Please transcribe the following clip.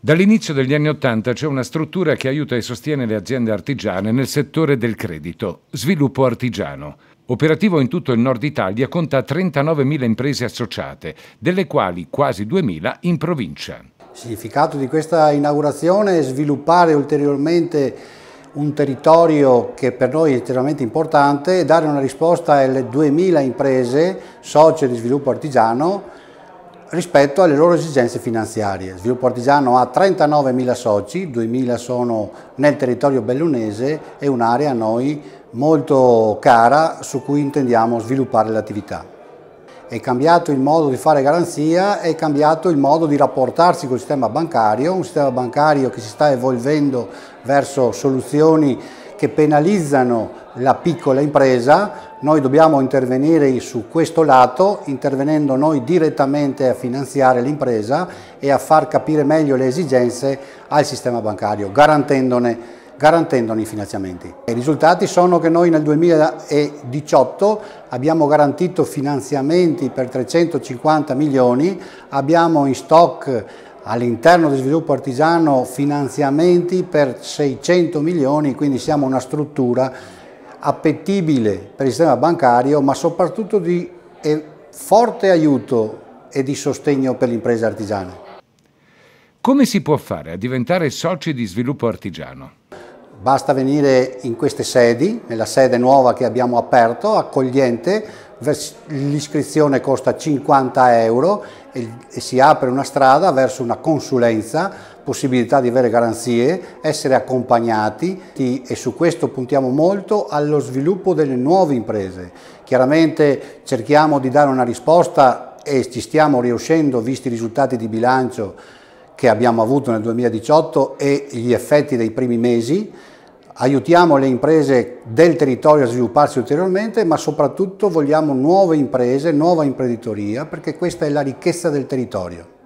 Dall'inizio degli anni Ottanta c'è una struttura che aiuta e sostiene le aziende artigiane nel settore del credito, sviluppo artigiano. Operativo in tutto il nord Italia, conta 39.000 imprese associate, delle quali quasi 2.000 in provincia. Il significato di questa inaugurazione è sviluppare ulteriormente un territorio che per noi è estremamente importante e dare una risposta alle 2.000 imprese socie di sviluppo artigiano rispetto alle loro esigenze finanziarie. Sviluppo Artigiano ha 39.000 soci, 2.000 sono nel territorio bellunese è un'area a noi molto cara su cui intendiamo sviluppare l'attività. È cambiato il modo di fare garanzia, è cambiato il modo di rapportarsi col sistema bancario, un sistema bancario che si sta evolvendo verso soluzioni che penalizzano la piccola impresa, noi dobbiamo intervenire su questo lato, intervenendo noi direttamente a finanziare l'impresa e a far capire meglio le esigenze al sistema bancario, garantendone garantendone i finanziamenti. I risultati sono che noi nel 2018 abbiamo garantito finanziamenti per 350 milioni, abbiamo in stock all'interno di sviluppo artigiano finanziamenti per 600 milioni, quindi siamo una struttura appetibile per il sistema bancario, ma soprattutto di eh, forte aiuto e di sostegno per le imprese artigiane. Come si può fare a diventare soci di sviluppo artigiano? Basta venire in queste sedi, nella sede nuova che abbiamo aperto, accogliente, l'iscrizione costa 50 euro e, e, si apre una strada verso una consulenza, possibilità di avere garanzie, essere accompagnati e su questo puntiamo molto allo sviluppo delle nuove imprese. Chiaramente cerchiamo di dare una risposta e ci stiamo riuscendo, visti i risultati di bilancio, che abbiamo avuto nel 2018 e gli effetti dei primi mesi. Aiutiamo le imprese del territorio a svilupparsi ulteriormente, ma soprattutto vogliamo nuove imprese, nuova imprenditoria, perché questa è la ricchezza del territorio.